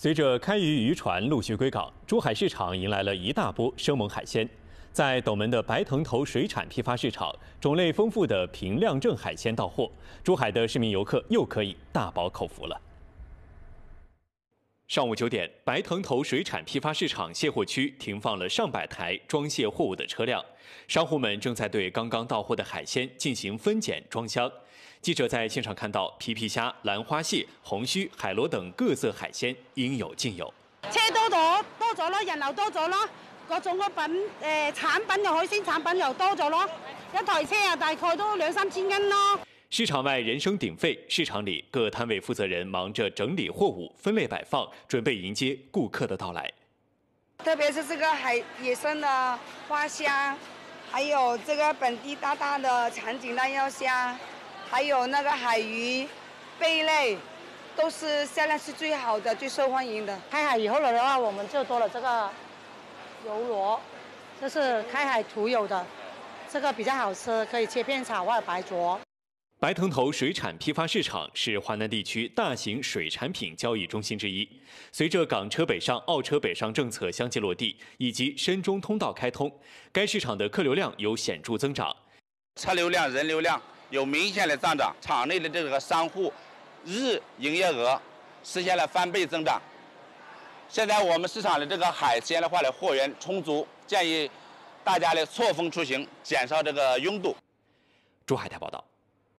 随着开渔渔船陆续归港，珠海市场迎来了一大波生猛海鲜。在斗门的白藤头水产批发市场，种类丰富的平靓正海鲜到货，珠海的市民游客又可以大饱口福了。上午九点，白藤头水产批发市场卸货区停放了上百台装卸货物的车辆，商户们正在对刚刚到货的海鲜进行分拣装箱。记者在现场看到，皮皮虾、兰花蟹、红须海螺等各色海鲜应有尽有。车多咗，多咗咯，人流多咗咯，各种个品，诶，产品又海鲜产品又多咗咯。一台车啊，大概都两三千斤咯。市场外人声鼎沸，市场里各摊位负责人忙着整理货物、分类摆放，准备迎接顾客的到来。特别是这个海野生的花虾，还有这个本地大大的长颈大腰虾，还有那个海鱼、贝类，都是销量是最好的、最受欢迎的。开海以后了的话，我们就多了这个油螺，这是开海独有的，这个比较好吃，可以切片炒或者白灼。白藤头水产批发市场是华南地区大型水产品交易中心之一。随着港车北上、澳车北上政策相继落地，以及深中通道开通，该市场的客流量有显著增长。车流量、人流量有明显的增长，场内的这个商户日营业额实现了翻倍增长。现在我们市场的这个海鲜的话呢，货源充足，建议大家呢错峰出行，减少这个拥堵。珠海台报道。